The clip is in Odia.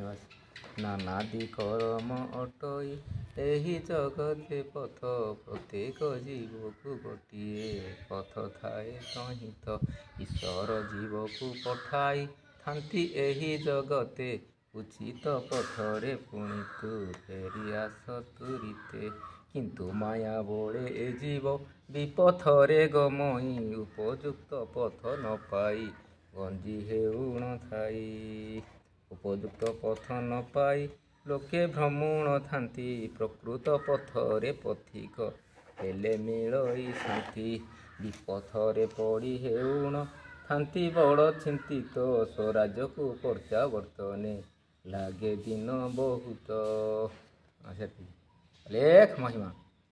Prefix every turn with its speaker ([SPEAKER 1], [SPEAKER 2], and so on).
[SPEAKER 1] ନିବାସ ନାନାଦି କରମ ଅଟଇ ଏହି ଜଗତେ ପଥ ପ୍ରତ୍ୟେକ ଜୀବକୁ ଗୋଟିଏ ପଥ ଥାଏ ସହିତ ଈଶ୍ୱର ଜୀବକୁ ପଠାଇ ଥାନ୍ତି ଏହି ଜଗତେ ଉଚିତ ପଥରେ ପୁଣି ତୁ ଫେରି ଆସ ତୁରିତେ କିନ୍ତୁ ମାୟା ବଳେ ଏ ଜୀବ ବିପଥରେ ଗମଇ ଉପଯୁକ୍ତ ପଥ ନ ପାଇ ଗଞ୍ଜି ହେଉଣ ଥାଇ ଉପଯୁକ୍ତ ପଥ ନ ପାଇ ଲୋକେ ଭ୍ରମଣ ଥାନ୍ତି ପ୍ରକୃତ ପଥରେ ପଥିକ ହେଲେ ମିଳଇ ଶାନ୍ତି ବିପଥରେ ପଡ଼ି ହେଉଣ ଥାନ୍ତି ବଡ଼ ଚିନ୍ତିତ ସ୍ୱରାଜକୁ ପର୍ଯ୍ୟା ବର୍ତ୍ତନେ ଲାଗେ ଦିନ ବହୁତ ସେଠି ଲେଖ ମହିମା